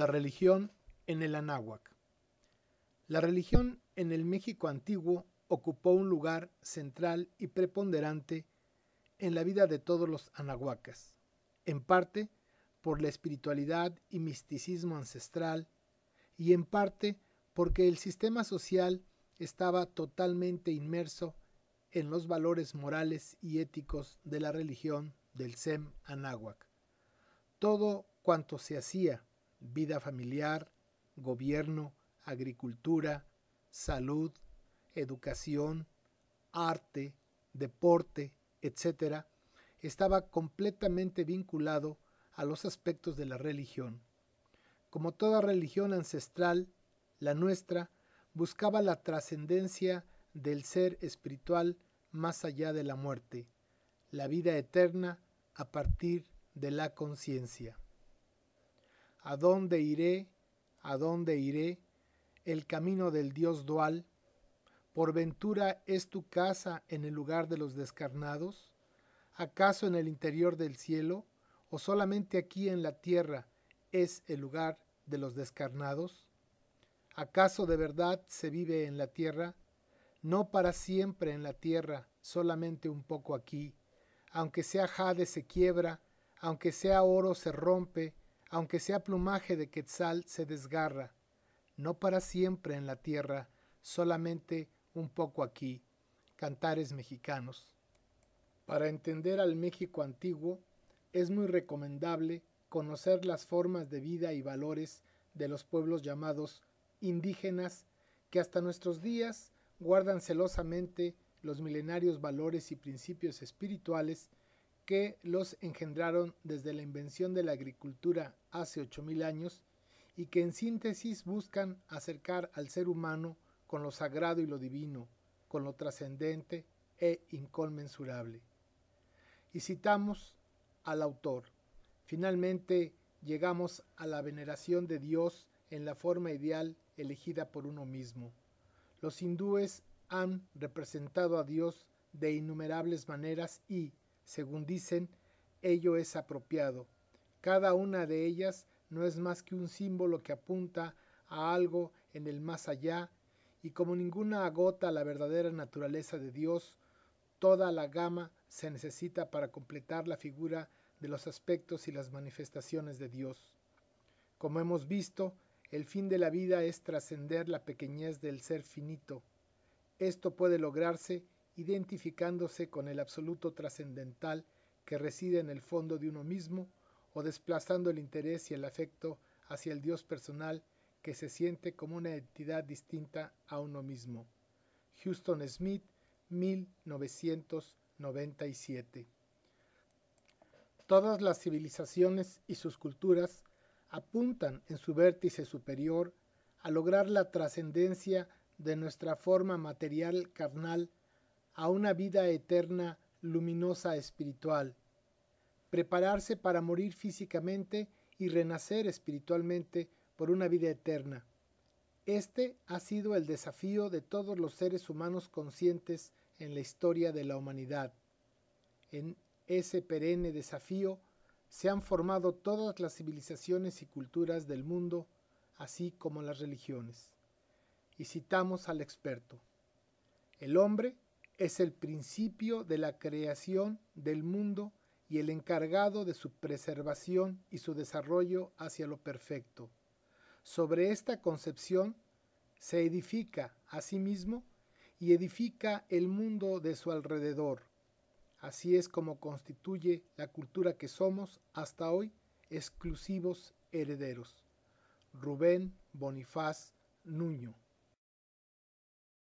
La religión en el Anáhuac. La religión en el México antiguo ocupó un lugar central y preponderante en la vida de todos los anahuacas, en parte por la espiritualidad y misticismo ancestral, y en parte porque el sistema social estaba totalmente inmerso en los valores morales y éticos de la religión del Sem Anáhuac. Todo cuanto se hacía, vida familiar, gobierno, agricultura, salud, educación, arte, deporte, etc., estaba completamente vinculado a los aspectos de la religión. Como toda religión ancestral, la nuestra buscaba la trascendencia del ser espiritual más allá de la muerte, la vida eterna a partir de la conciencia. ¿A dónde iré? ¿A dónde iré? El camino del Dios dual. ¿Por ventura es tu casa en el lugar de los descarnados? ¿Acaso en el interior del cielo? ¿O solamente aquí en la tierra es el lugar de los descarnados? ¿Acaso de verdad se vive en la tierra? No para siempre en la tierra, solamente un poco aquí. Aunque sea jade se quiebra, aunque sea oro se rompe, aunque sea plumaje de quetzal, se desgarra, no para siempre en la tierra, solamente un poco aquí. Cantares mexicanos. Para entender al México antiguo, es muy recomendable conocer las formas de vida y valores de los pueblos llamados indígenas que hasta nuestros días guardan celosamente los milenarios valores y principios espirituales que los engendraron desde la invención de la agricultura hace ocho mil años y que en síntesis buscan acercar al ser humano con lo sagrado y lo divino, con lo trascendente e inconmensurable. Y citamos al autor. Finalmente llegamos a la veneración de Dios en la forma ideal elegida por uno mismo. Los hindúes han representado a Dios de innumerables maneras y, según dicen, ello es apropiado. Cada una de ellas no es más que un símbolo que apunta a algo en el más allá, y como ninguna agota la verdadera naturaleza de Dios, toda la gama se necesita para completar la figura de los aspectos y las manifestaciones de Dios. Como hemos visto, el fin de la vida es trascender la pequeñez del ser finito. Esto puede lograrse identificándose con el absoluto trascendental que reside en el fondo de uno mismo o desplazando el interés y el afecto hacia el Dios personal que se siente como una entidad distinta a uno mismo. Houston Smith, 1997. Todas las civilizaciones y sus culturas apuntan en su vértice superior a lograr la trascendencia de nuestra forma material carnal a una vida eterna, luminosa, espiritual. Prepararse para morir físicamente y renacer espiritualmente por una vida eterna. Este ha sido el desafío de todos los seres humanos conscientes en la historia de la humanidad. En ese perenne desafío se han formado todas las civilizaciones y culturas del mundo, así como las religiones. Y citamos al experto. El hombre es el principio de la creación del mundo y el encargado de su preservación y su desarrollo hacia lo perfecto. Sobre esta concepción se edifica a sí mismo y edifica el mundo de su alrededor. Así es como constituye la cultura que somos hasta hoy exclusivos herederos. Rubén Bonifaz Nuño.